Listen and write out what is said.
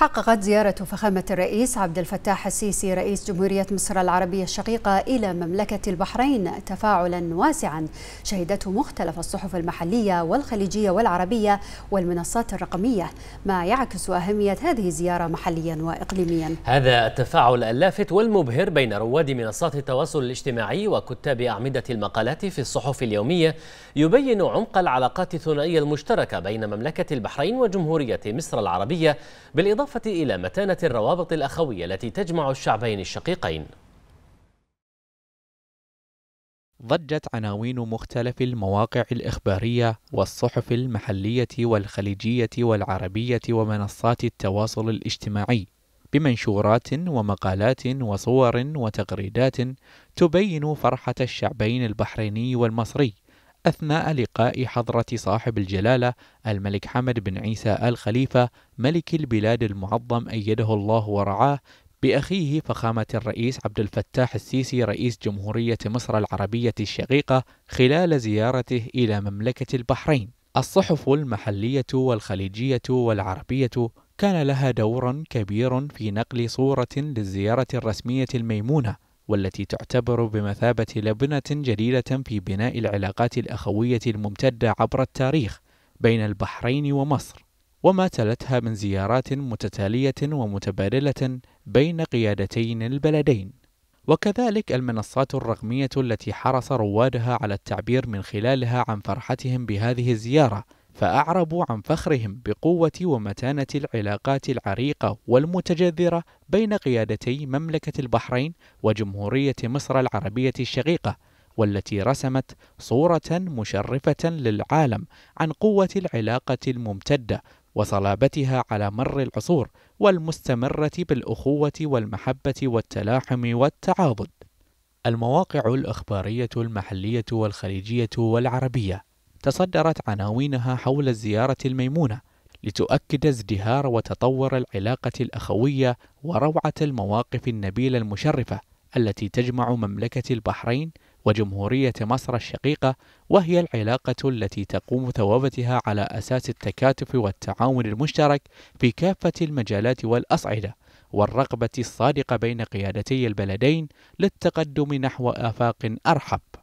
حققت زيارة فخامة الرئيس عبد الفتاح السيسي رئيس جمهورية مصر العربية الشقيقة إلى مملكة البحرين تفاعلا واسعا شهدته مختلف الصحف المحلية والخليجية والعربية والمنصات الرقمية ما يعكس أهمية هذه الزيارة محليا وإقليميا هذا التفاعل اللافت والمبهر بين رواد منصات التواصل الاجتماعي وكتاب أعمدة المقالات في الصحف اليومية يبين عمق العلاقات الثنائية المشتركة بين مملكة البحرين وجمهورية مصر العربية بالإضافة بالإضافة إلى متانة الروابط الأخوية التي تجمع الشعبين الشقيقين ضجت عناوين مختلف المواقع الإخبارية والصحف المحلية والخليجية والعربية ومنصات التواصل الاجتماعي بمنشورات ومقالات وصور وتغريدات تبين فرحة الشعبين البحريني والمصري أثناء لقاء حضرة صاحب الجلالة الملك حمد بن عيسى آل خليفة ملك البلاد المعظم أيده الله ورعاه بأخيه فخامة الرئيس عبد الفتاح السيسي رئيس جمهورية مصر العربية الشقيقة خلال زيارته إلى مملكة البحرين. الصحف المحلية والخليجية والعربية كان لها دور كبير في نقل صورة للزيارة الرسمية الميمونة والتي تعتبر بمثابة لبنة جليلة في بناء العلاقات الأخوية الممتدة عبر التاريخ بين البحرين ومصر، وما تلتها من زيارات متتالية ومتبادلة بين قيادتين البلدين. وكذلك المنصات الرقمية التي حرص روادها على التعبير من خلالها عن فرحتهم بهذه الزيارة فأعربوا عن فخرهم بقوة ومتانة العلاقات العريقة والمتجذرة بين قيادتي مملكة البحرين وجمهورية مصر العربية الشقيقة، والتي رسمت صورة مشرفة للعالم عن قوة العلاقة الممتدة وصلابتها على مر العصور والمستمرة بالأخوة والمحبة والتلاحم والتعاضد. المواقع الإخبارية المحلية والخليجية والعربية تصدرت عناوينها حول الزيارة الميمونة لتؤكد ازدهار وتطور العلاقة الأخوية وروعة المواقف النبيلة المشرفة التي تجمع مملكة البحرين وجمهورية مصر الشقيقة وهي العلاقة التي تقوم ثوابتها على أساس التكاتف والتعاون المشترك في كافة المجالات والأصعدة والرغبة الصادقة بين قيادتي البلدين للتقدم نحو آفاق أرحب